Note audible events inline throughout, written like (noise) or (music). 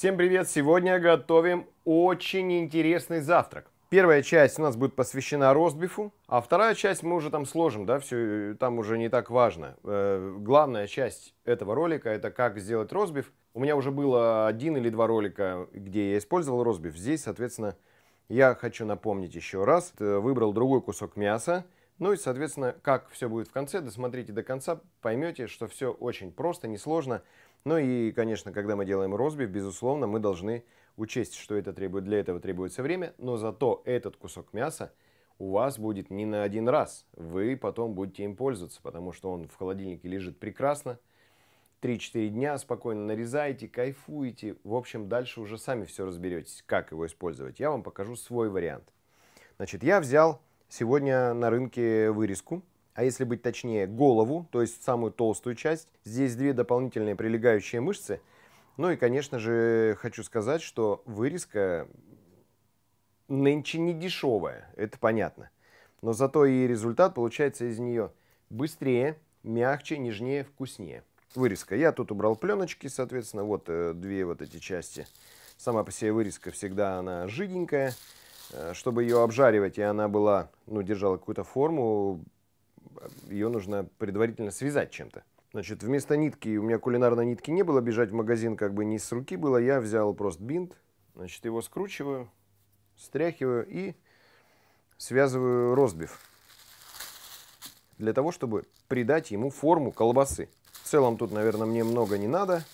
Всем привет! Сегодня готовим очень интересный завтрак. Первая часть у нас будет посвящена ростбифу, а вторая часть мы уже там сложим, да, все там уже не так важно. Э, главная часть этого ролика это как сделать ростбиф. У меня уже было один или два ролика, где я использовал ростбиф. Здесь, соответственно, я хочу напомнить еще раз, э, выбрал другой кусок мяса, ну и, соответственно, как все будет в конце, досмотрите до конца, поймете, что все очень просто, несложно. Ну и, конечно, когда мы делаем розбив, безусловно, мы должны учесть, что это требует, для этого требуется время, но зато этот кусок мяса у вас будет не на один раз. Вы потом будете им пользоваться, потому что он в холодильнике лежит прекрасно. 3-4 дня спокойно нарезаете, кайфуете. В общем, дальше уже сами все разберетесь, как его использовать. Я вам покажу свой вариант. Значит, я взял сегодня на рынке вырезку, а если быть точнее, голову, то есть самую толстую часть. Здесь две дополнительные прилегающие мышцы. Ну и, конечно же, хочу сказать, что вырезка нынче не дешевая, это понятно. Но зато и результат получается из нее быстрее, мягче, нежнее, вкуснее. Вырезка. Я тут убрал пленочки, соответственно, вот э, две вот эти части. Сама по себе вырезка всегда она жиденькая. Э, чтобы ее обжаривать, и она была, ну, держала какую-то форму, ее нужно предварительно связать чем-то. Значит, вместо нитки, у меня кулинарной нитки не было, бежать в магазин как бы не с руки было, я взял просто бинт, значит, его скручиваю, стряхиваю и связываю розбив. Для того, чтобы придать ему форму колбасы. В целом тут, наверное, мне много не надо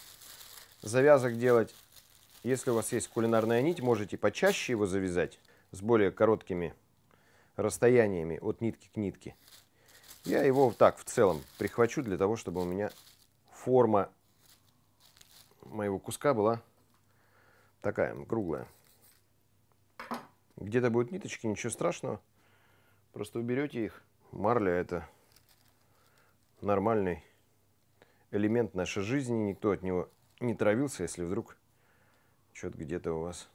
завязок делать. Если у вас есть кулинарная нить, можете почаще его завязать с более короткими расстояниями от нитки к нитке. Я его так в целом прихвачу для того, чтобы у меня форма моего куска была такая, круглая. Где-то будут ниточки, ничего страшного. Просто уберете их. Марля это нормальный элемент нашей жизни. Никто от него не травился, если вдруг что-то где-то у вас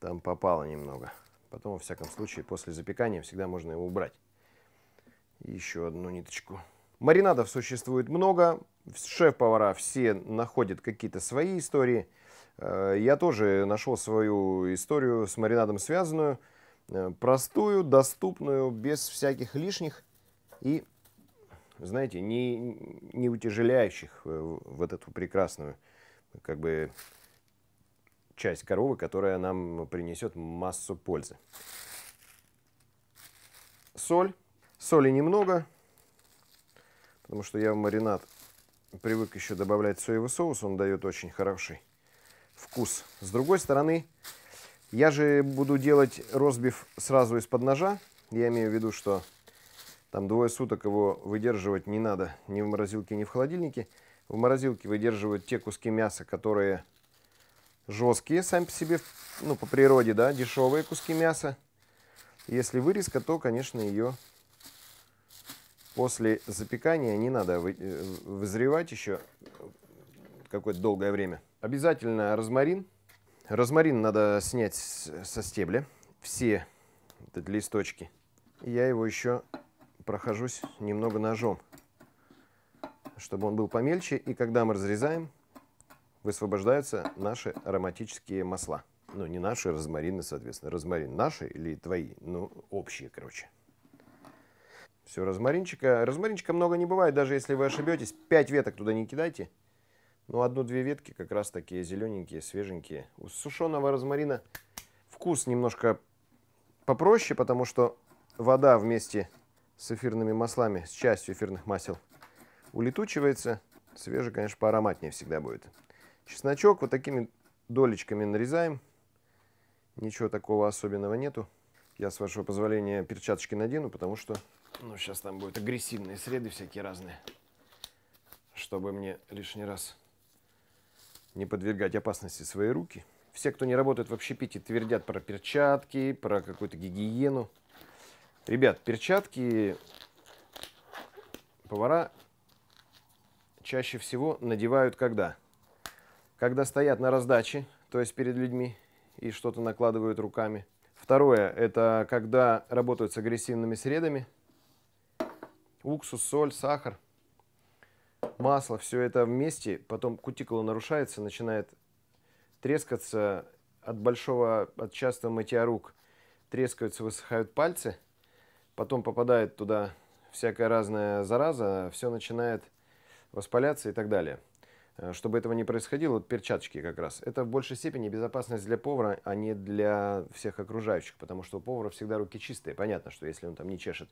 там попало немного. Потом, во всяком случае, после запекания всегда можно его убрать. еще одну ниточку. Маринадов существует много. Шеф-повара все находят какие-то свои истории. Э, я тоже нашел свою историю с маринадом связанную. Э, простую, доступную, без всяких лишних и, знаете, не, не утяжеляющих э, вот эту прекрасную как бы часть коровы, которая нам принесет массу пользы. Соль. Соли немного, потому что я в маринад привык еще добавлять соевый соус, он дает очень хороший вкус. С другой стороны, я же буду делать розбив сразу из-под ножа. Я имею в виду, что там двое суток его выдерживать не надо ни в морозилке, ни в холодильнике. В морозилке выдерживают те куски мяса, которые жесткие сами по себе, ну, по природе, да, дешевые куски мяса. Если вырезка, то, конечно, ее после запекания не надо э, вызревать еще э, какое-то долгое время. Обязательно розмарин. Розмарин надо снять со стебля, все эти листочки. Я его еще прохожусь немного ножом, чтобы он был помельче. И когда мы разрезаем, высвобождаются наши ароматические масла. Ну, не наши, розмарины, соответственно. Розмарин наши или твои? Ну, общие, короче. Все, розмаринчика. Розмаринчика много не бывает, даже если вы ошибетесь. Пять веток туда не кидайте. Ну, одну-две ветки как раз такие зелененькие, свеженькие. У сушеного розмарина вкус немножко попроще, потому что вода вместе с эфирными маслами, с частью эфирных масел улетучивается. Свежий, конечно, поароматнее всегда будет. Чесночок вот такими долечками нарезаем. Ничего такого особенного нету. Я, с вашего позволения, перчаточки надену, потому что ну, сейчас там будут агрессивные среды всякие разные, чтобы мне лишний раз не подвергать опасности свои руки. Все, кто не работает в общепите, твердят про перчатки, про какую-то гигиену. Ребят, перчатки повара чаще всего надевают когда? когда стоят на раздаче, то есть перед людьми, и что-то накладывают руками. Второе, это когда работают с агрессивными средами. Уксус, соль, сахар, масло, все это вместе. Потом кутикула нарушается, начинает трескаться от большого, от частого мытья рук. Трескаются, высыхают пальцы. Потом попадает туда всякая разная зараза, все начинает воспаляться и так далее. Э, чтобы этого не происходило, вот перчаточки как раз, это в большей степени безопасность для повара, а не для всех окружающих, потому что у повара всегда руки чистые. Понятно, что если он там не чешет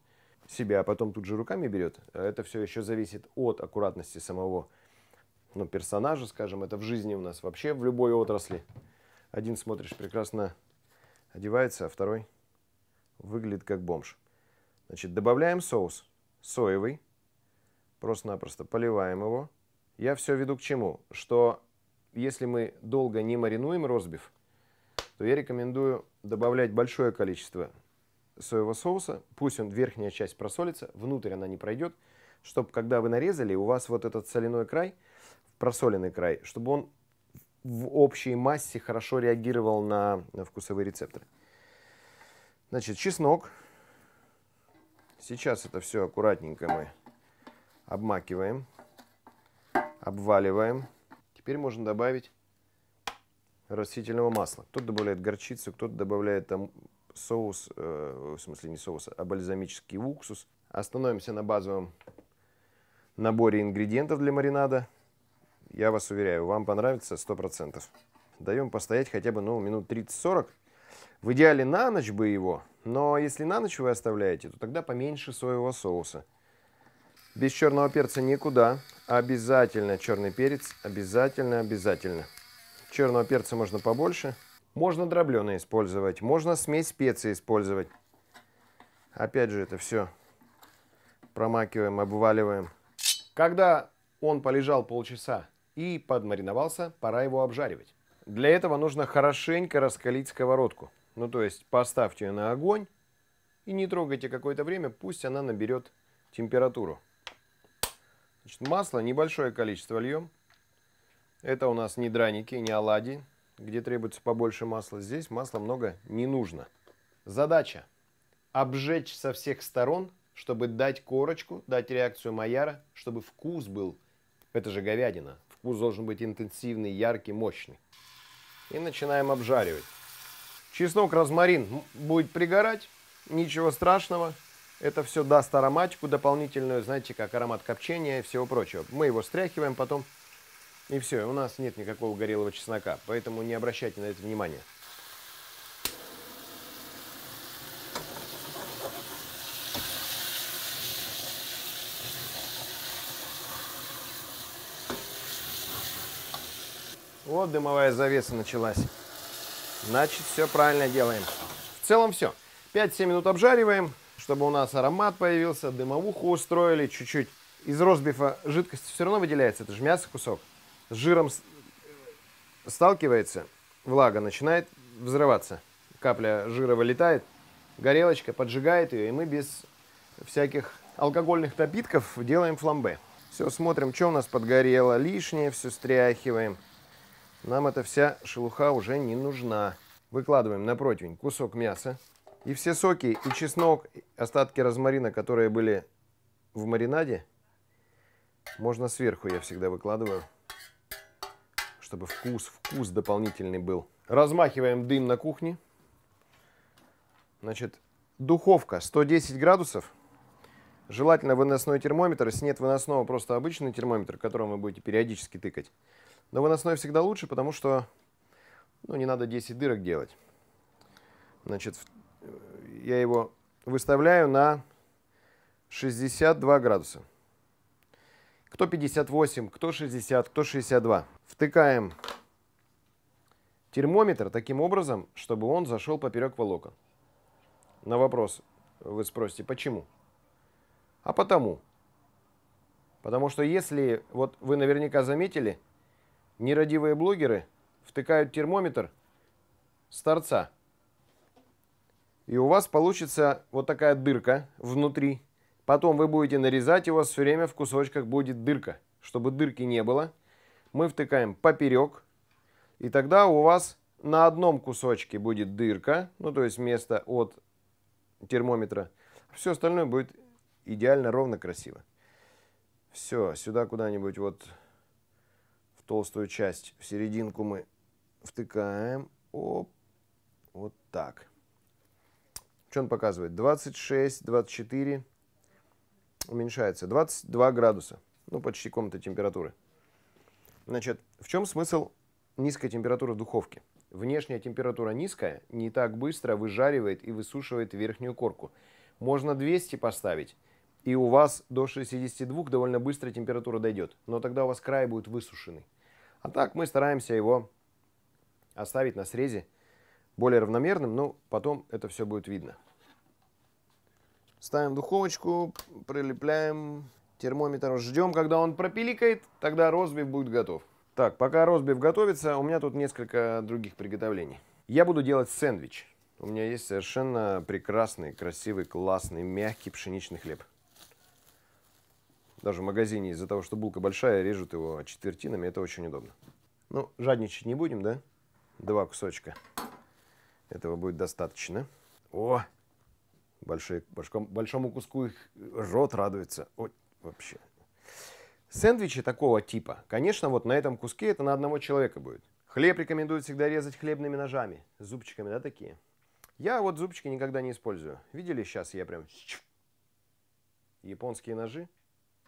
себя, а потом тут же руками берет, э, это все еще зависит от аккуратности самого ну, персонажа, скажем, это в жизни у нас вообще в любой отрасли. Один, смотришь, прекрасно одевается, а второй выглядит как бомж. Значит, добавляем соус соевый, просто-напросто поливаем его, я все веду к чему? Что если мы долго не маринуем розбив, то я рекомендую добавлять большое количество соевого соуса. Пусть он верхняя часть просолится, внутрь она не пройдет, чтобы когда вы нарезали, у вас вот этот соляной край, просоленный край, чтобы он в общей массе хорошо реагировал на, на вкусовые рецепторы. Значит, чеснок. Сейчас это все аккуратненько мы обмакиваем обваливаем. Теперь можно добавить растительного масла. Кто-то добавляет горчицу, кто-то добавляет там соус, э, в смысле не соус, а бальзамический уксус. Остановимся на базовом наборе ингредиентов для маринада. Я вас уверяю, вам понравится 100%. Даем постоять хотя бы ну, минут 30-40. В идеале на ночь бы его, но если на ночь вы оставляете, то тогда поменьше соевого соуса. Без черного перца никуда. Обязательно черный перец, обязательно, обязательно. Черного перца можно побольше. Можно дробленый использовать, можно смесь специй использовать. Опять же, это все промакиваем, обваливаем. Когда он полежал полчаса и подмариновался, пора его обжаривать. Для этого нужно хорошенько раскалить сковородку. Ну, то есть поставьте ее на огонь и не трогайте какое-то время, пусть она наберет температуру. Значит, масло небольшое количество льем. Это у нас не драники, не оладьи, где требуется побольше масла. Здесь масла много не нужно. Задача – обжечь со всех сторон, чтобы дать корочку, дать реакцию Майяра, чтобы вкус был. Это же говядина. Вкус должен быть интенсивный, яркий, мощный. И начинаем обжаривать. Чеснок, розмарин будет пригорать, ничего страшного – это все даст ароматику дополнительную, знаете, как аромат копчения и всего прочего. Мы его стряхиваем потом, и все, у нас нет никакого горелого чеснока, поэтому не обращайте на это внимания. Вот дымовая завеса началась. Значит, все правильно делаем. В целом все. 5-7 минут обжариваем, чтобы у нас аромат появился, дымовуху устроили чуть-чуть. Из розбифа жидкость все равно выделяется, это же мясо кусок. С жиром э, сталкивается, влага начинает взрываться. Капля жира вылетает, горелочка поджигает ее, и мы без всяких алкогольных напитков делаем фламбе. Все, смотрим, что у нас подгорело лишнее, все стряхиваем. Нам эта вся шелуха уже не нужна. Выкладываем на противень кусок мяса. И все соки, и чеснок, и остатки розмарина, которые были в маринаде, можно сверху, я всегда выкладываю, чтобы вкус, вкус дополнительный был. Размахиваем дым на кухне. Значит, духовка 110 градусов. Желательно выносной термометр. Если нет выносного, просто обычный термометр, которым вы будете периодически тыкать. Но выносной всегда лучше, потому что ну, не надо 10 дырок делать. Значит, я его выставляю на 62 градуса. Кто 58, кто 60, кто 62. Втыкаем термометр таким образом, чтобы он зашел поперек волокон. На вопрос вы спросите, почему? А потому. Потому что если, вот вы наверняка заметили, нерадивые блогеры втыкают термометр с торца – и у вас получится вот такая дырка внутри. Потом вы будете нарезать, и у вас все время в кусочках будет дырка. Чтобы дырки не было, мы втыкаем поперек. И тогда у вас на одном кусочке будет дырка, ну то есть место от термометра. Все остальное будет идеально ровно красиво. Все, сюда куда-нибудь вот в толстую часть, в серединку мы втыкаем. Оп, вот так. Что он показывает? 26, 24 уменьшается. 22 градуса. Ну, почти комната температуры. Значит, в чем смысл низкой температуры в духовке? Внешняя температура низкая, не так быстро выжаривает и высушивает верхнюю корку. Можно 200 поставить, и у вас до 62 довольно быстро температура дойдет. Но тогда у вас край будет высушенный. А так мы стараемся его оставить на срезе более равномерным, но потом это все будет видно. Ставим духовочку, прилепляем термометр, ждем, когда он пропиликает, тогда розбив будет готов. Так, пока розбив готовится, у меня тут несколько других приготовлений. Я буду делать сэндвич. У меня есть совершенно прекрасный, красивый, классный, мягкий пшеничный хлеб. Даже в магазине из-за того, что булка большая, режут его четвертинами, это очень удобно. Ну, жадничать не будем, да? Два кусочка. Этого будет достаточно. О! Большие, большом, большому куску их рот радуется. Ой, вообще. Сэндвичи такого типа, конечно, вот на этом куске это на одного человека будет. Хлеб рекомендуют всегда резать хлебными ножами, зубчиками, да, такие? Я вот зубчики никогда не использую. Видели, сейчас я прям... Японские ножи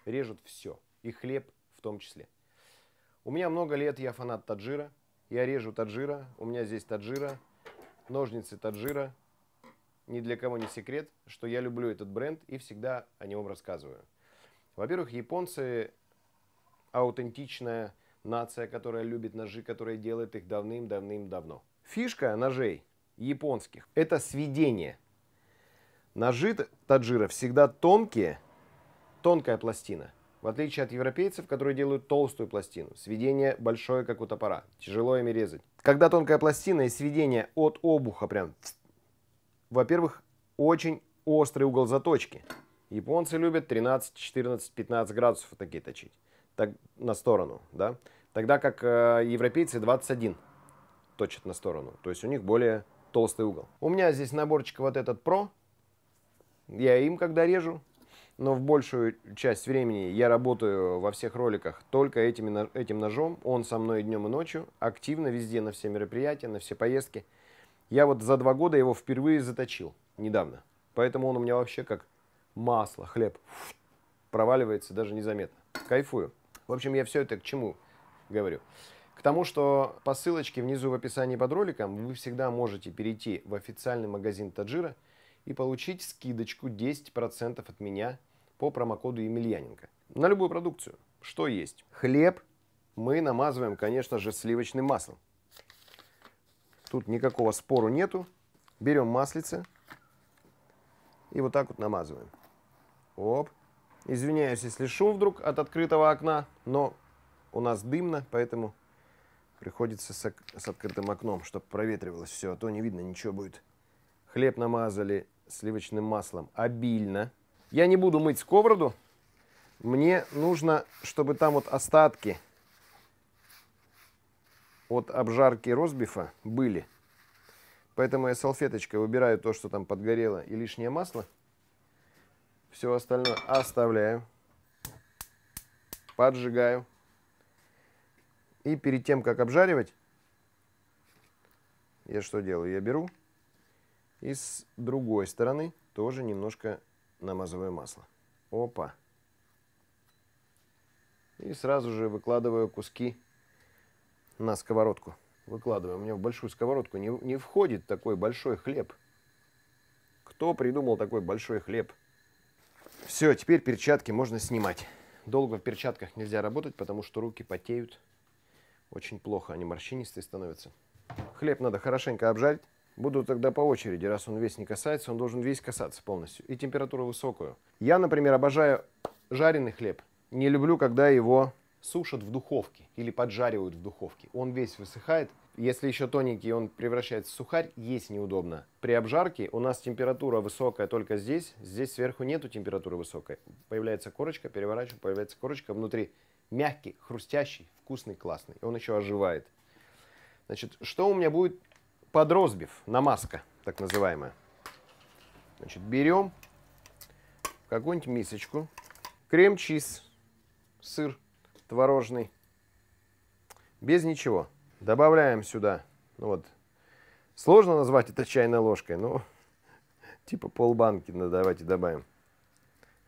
режут все, и хлеб в том числе. У меня много лет, я фанат таджира, я режу таджира, у меня здесь таджира, Ножницы Таджира. Ни для кого не секрет, что я люблю этот бренд и всегда о нем рассказываю. Во-первых, японцы аутентичная нация, которая любит ножи, которая делает их давным-давным-давно. Фишка ножей японских – это сведение. Ножи таджира всегда тонкие, тонкая пластина – в отличие от европейцев, которые делают толстую пластину, сведение большое, как у топора, тяжело ими резать. Когда тонкая пластина и сведение от обуха прям... Во-первых, очень острый угол заточки. Японцы любят 13, 14, 15 градусов такие точить. Так, на сторону, да? Тогда как э, европейцы 21 точат на сторону. То есть у них более толстый угол. У меня здесь наборчик вот этот Pro. Я им когда режу, но в большую часть времени я работаю во всех роликах только этим, этим ножом. Он со мной днем, и ночью, активно везде, на все мероприятия, на все поездки. Я вот за два года его впервые заточил, недавно. Поэтому он у меня вообще как масло, хлеб проваливается даже незаметно. Кайфую. В общем, я все это к чему говорю? К тому, что по ссылочке внизу в описании под роликом вы всегда можете перейти в официальный магазин Таджира – и получить скидочку 10% от меня по промокоду Емельяненко. На любую продукцию. Что есть? Хлеб мы намазываем, конечно же, сливочным маслом. Тут никакого спору нету. Берем маслице и вот так вот намазываем. Оп. Извиняюсь, если шум вдруг от открытого окна, но у нас дымно, поэтому приходится с, с открытым окном, чтобы проветривалось все, а то не видно ничего будет. Хлеб намазали, сливочным маслом обильно. Я не буду мыть сковороду. Мне нужно, чтобы там вот остатки от обжарки розбифа были. Поэтому я салфеточкой выбираю то, что там подгорело и лишнее масло. Все остальное оставляю. Поджигаю. И перед тем, как обжаривать, я что делаю? Я беру и с другой стороны тоже немножко намазываю масло. Опа. И сразу же выкладываю куски на сковородку. Выкладываю. У меня в большую сковородку не, не входит такой большой хлеб. Кто придумал такой большой хлеб? Все, теперь перчатки можно снимать. Долго в перчатках нельзя работать, потому что руки потеют. Очень плохо, они морщинистые становятся. Хлеб надо хорошенько обжарить. Буду тогда по очереди, раз он весь не касается, он должен весь касаться полностью. И температуру высокую. Я, например, обожаю жареный хлеб. Не люблю, когда его сушат в духовке или поджаривают в духовке. Он весь высыхает. Если еще тоненький, он превращается в сухарь, есть неудобно. При обжарке у нас температура высокая только здесь. Здесь сверху нету температуры высокой. Появляется корочка, переворачиваю, появляется корочка. Внутри мягкий, хрустящий, вкусный, классный. он еще оживает. Значит, что у меня будет под розбив, намазка так называемая. Значит, берем какую-нибудь мисочку крем-чиз, сыр творожный, без ничего. Добавляем сюда, ну вот, сложно назвать это чайной ложкой, но (laughs) типа полбанки ну, давайте добавим.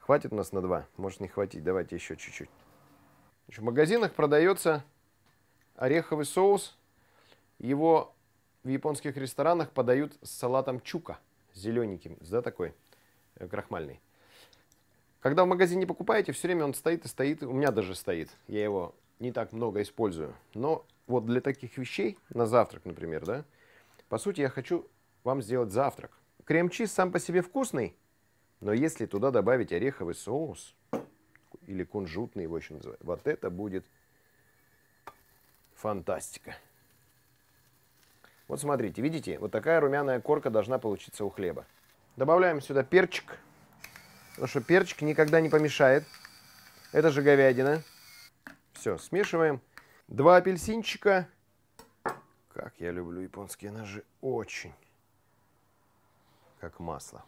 Хватит у нас на два, может не хватить, давайте еще чуть-чуть. В магазинах продается ореховый соус, его в японских ресторанах подают с салатом чука, зелененьким, да, такой, э, крахмальный. Когда в магазине покупаете, все время он стоит и стоит, у меня даже стоит, я его не так много использую. Но вот для таких вещей, на завтрак, например, да, по сути, я хочу вам сделать завтрак. Крем-чиз сам по себе вкусный, но если туда добавить ореховый соус, или кунжутный его еще называют, вот это будет фантастика. Вот смотрите, видите, вот такая румяная корка должна получиться у хлеба. Добавляем сюда перчик, потому что перчик никогда не помешает. Это же говядина. Все, смешиваем. Два апельсинчика. Как я люблю японские ножи. Очень. Как масло.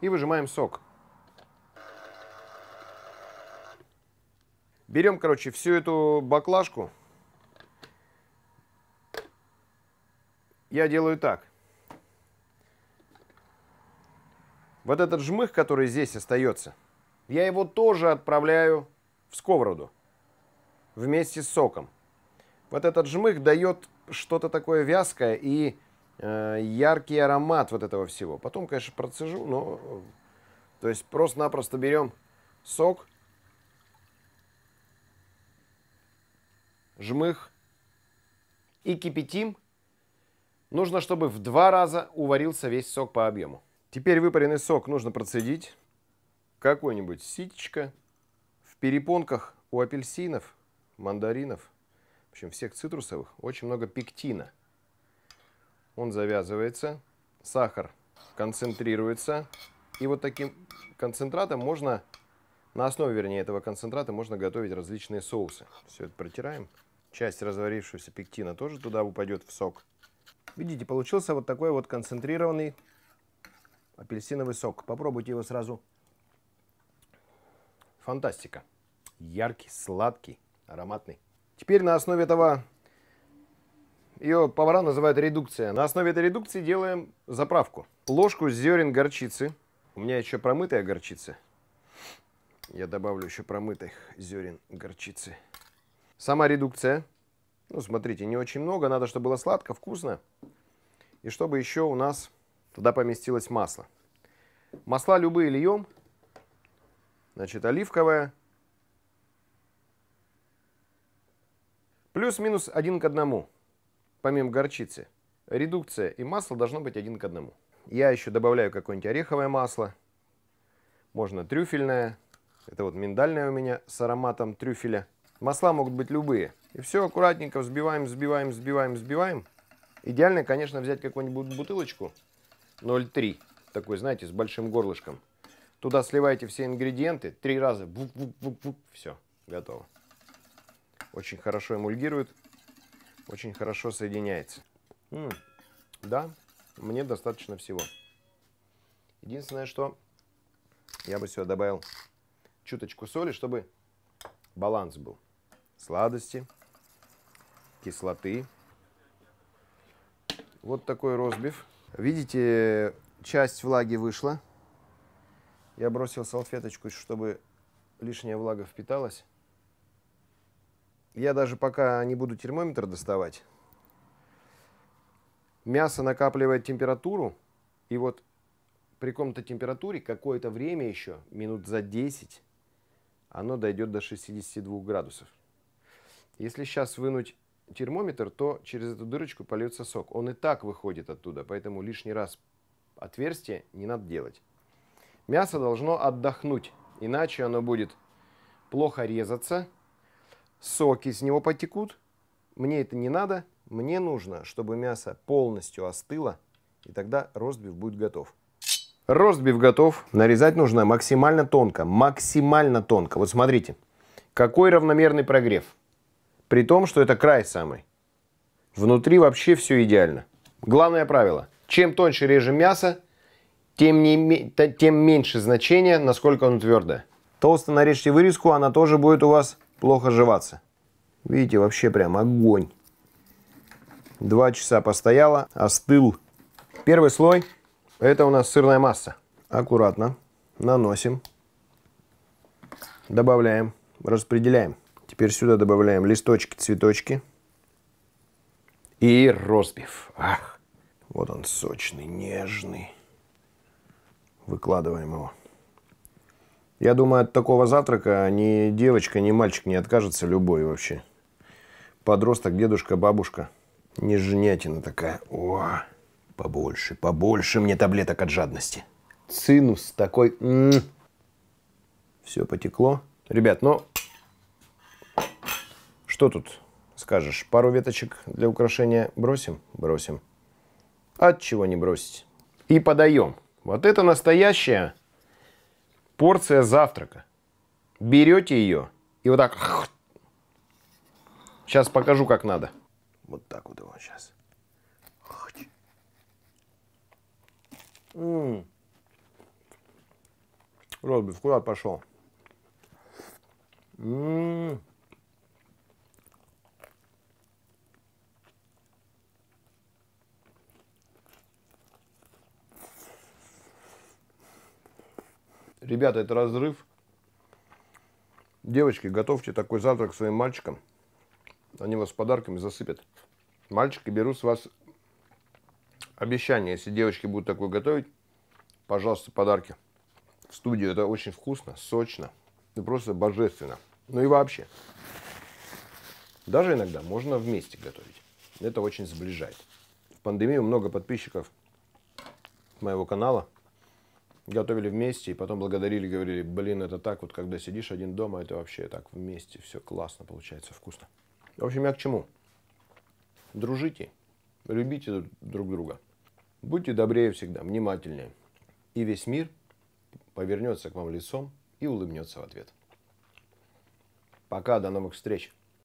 И выжимаем сок. Берем, короче, всю эту баклажку, я делаю так. Вот этот жмых, который здесь остается, я его тоже отправляю в сковороду вместе с соком. Вот этот жмых дает что-то такое вязкое и э, яркий аромат вот этого всего. Потом, конечно, процежу, но... То есть просто-напросто берем сок, жмых и кипятим Нужно, чтобы в два раза уварился весь сок по объему. Теперь выпаренный сок нужно процедить. Какое-нибудь ситечко. В перепонках у апельсинов, мандаринов, в общем, всех цитрусовых, очень много пектина. Он завязывается, сахар концентрируется. И вот таким концентратом можно, на основе, вернее, этого концентрата можно готовить различные соусы. Все это протираем. Часть разварившегося пектина тоже туда упадет в сок. Видите, получился вот такой вот концентрированный апельсиновый сок. Попробуйте его сразу. Фантастика. Яркий, сладкий, ароматный. Теперь на основе этого, ее повара называют редукция. На основе этой редукции делаем заправку. Ложку зерен горчицы. У меня еще промытая горчица. Я добавлю еще промытых зерен горчицы. Сама редукция ну, смотрите, не очень много. Надо, чтобы было сладко, вкусно. И чтобы еще у нас туда поместилось масло. Масла любые льем. Значит, оливковое. Плюс-минус один к одному. Помимо горчицы. Редукция и масло должно быть один к одному. Я еще добавляю какое-нибудь ореховое масло. Можно трюфельное. Это вот миндальное у меня с ароматом трюфеля. Масла могут быть любые. И все аккуратненько взбиваем, взбиваем, взбиваем, взбиваем. Идеально, конечно, взять какую-нибудь бутылочку 0,3, такой, знаете, с большим горлышком. Туда сливаете все ингредиенты, три раза, бук, бук, бук, бук, все, готово. Очень хорошо эмульгирует, очень хорошо соединяется. М -м да, мне достаточно всего. Единственное, что я бы сюда добавил чуточку соли, чтобы баланс был сладости, кислоты. Вот такой розбив. Видите, часть влаги вышла. Я бросил салфеточку, чтобы лишняя влага впиталась. Я даже пока не буду термометр доставать. Мясо накапливает температуру, и вот при каком-то температуре какое-то время еще, минут за 10, оно дойдет до 62 градусов. Если сейчас вынуть термометр, то через эту дырочку польется сок. Он и так выходит оттуда, поэтому лишний раз отверстие не надо делать. Мясо должно отдохнуть, иначе оно будет плохо резаться, соки с него потекут. Мне это не надо, мне нужно, чтобы мясо полностью остыло, и тогда ростбиф будет готов. Ростбиф готов. Нарезать нужно максимально тонко, максимально тонко. Вот смотрите, какой равномерный прогрев. При том, что это край самый. Внутри вообще все идеально. Главное правило. Чем тоньше режем мясо, тем, не, тем меньше значение, насколько оно твердое. Толсто нарежьте вырезку, она тоже будет у вас плохо жеваться. Видите, вообще прям огонь. Два часа постояла, остыл. Первый слой – это у нас сырная масса. Аккуратно наносим, добавляем, распределяем. Теперь сюда добавляем листочки, цветочки. И розбив. Ах, вот он сочный, нежный. Выкладываем его. Я думаю, от такого завтрака ни девочка, ни мальчик не откажется, любой вообще. Подросток, дедушка, бабушка. Нежнятина такая. О, побольше, побольше мне таблеток от жадности. Цинус такой. М -м. Все потекло. Ребят, ну, что тут скажешь? Пару веточек для украшения бросим? Бросим. От чего не бросить. И подаем. Вот это настоящая порция завтрака. Берете ее и вот так. (sniffs) Сейчас покажу, как надо. Вот так вот его сейчас. М-м. Робби, куда пошел? М-м. Ребята, это разрыв. Девочки, готовьте такой завтрак своим мальчикам. Они вас подарками засыпят. Мальчики, беру с вас обещание. Если девочки будут такое готовить, пожалуйста, подарки. В студию это очень вкусно, сочно. И просто божественно. Ну и вообще. Даже иногда можно вместе готовить. Это очень сближает. В пандемию много подписчиков моего канала – готовили вместе и потом благодарили, говорили, блин, это так, вот когда сидишь один дома, это вообще так вместе, все классно получается, вкусно. В общем, я к чему? Дружите, любите друг друга, будьте добрее всегда, внимательнее, и весь мир повернется к вам лицом и улыбнется в ответ. Пока, до новых встреч!